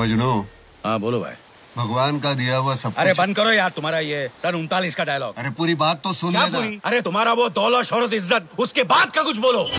मजनू हाँ बोलो भाई भगवान का दिया हुआ सब अरे बंद करो यार तुम्हारा ये सर उनतालीस का डायलॉग अरे पूरी बात तो सुन क्या पूरी अरे तुम्हारा वो दौलत शोहरत इज्जत उसके बाद का कुछ बोलो